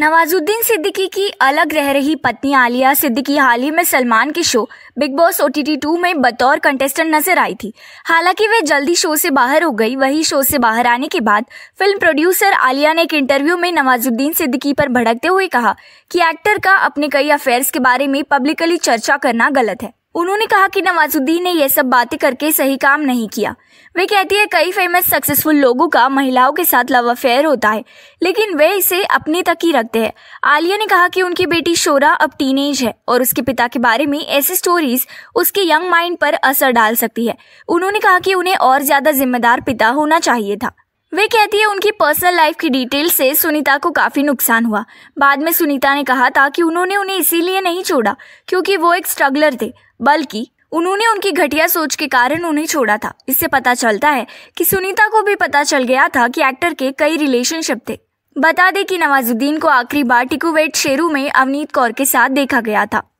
नवाजुद्दीन सिद्दीकी की अलग रह रही पत्नी आलिया सिद्दीकी हाल ही में सलमान के show Bigg Boss O T T two में बतौर कंटेस्टेंट नजर आई थी हालांकि वे जल्दी शो से बाहर हो गई वही शो से बाहर आने के बाद फिल्म प्रोड्यूसर आलिया ने एक इंटरव्यू में नवाजुद्दीन सिद्दीकी पर भड़कते हुए कहा कि एक्टर का अपने कई अफेयर्स के बारे में पब्लिकली चर्चा करना गलत है उन्होंने कहा कि नवाजुद्दीन ने यह सब बातें करके सही काम नहीं किया वे कहती है कई फेमस सक्सेसफुल लोगों का महिलाओं के साथ लव अफेयर होता है लेकिन वे इसे अपने तक ही रखते हैं आलिया ने कहा कि उनकी बेटी शोरा अब टीनेज है और उसके पिता के बारे में ऐसी स्टोरीज उसके यंग माइंड पर असर डाल सकती है उन्होंने कहा कि उन्हें और ज्यादा जिम्मेदार पिता होना चाहिए था वे कहती है उनकी पर्सनल लाइफ की डिटेल से सुनीता को काफ़ी नुकसान हुआ बाद में सुनीता ने कहा था कि उन्होंने उन्हें इसीलिए नहीं छोड़ा क्योंकि वो एक स्ट्रगलर थे बल्कि उन्होंने उनकी घटिया सोच के कारण उन्हें छोड़ा था इससे पता चलता है कि सुनीता को भी पता चल गया था कि एक्टर के कई रिलेशनशिप थे बता दें कि नवाजुद्दीन को आखिरी बार टिकुवेट शेरू में अवनीत कौर के साथ देखा गया था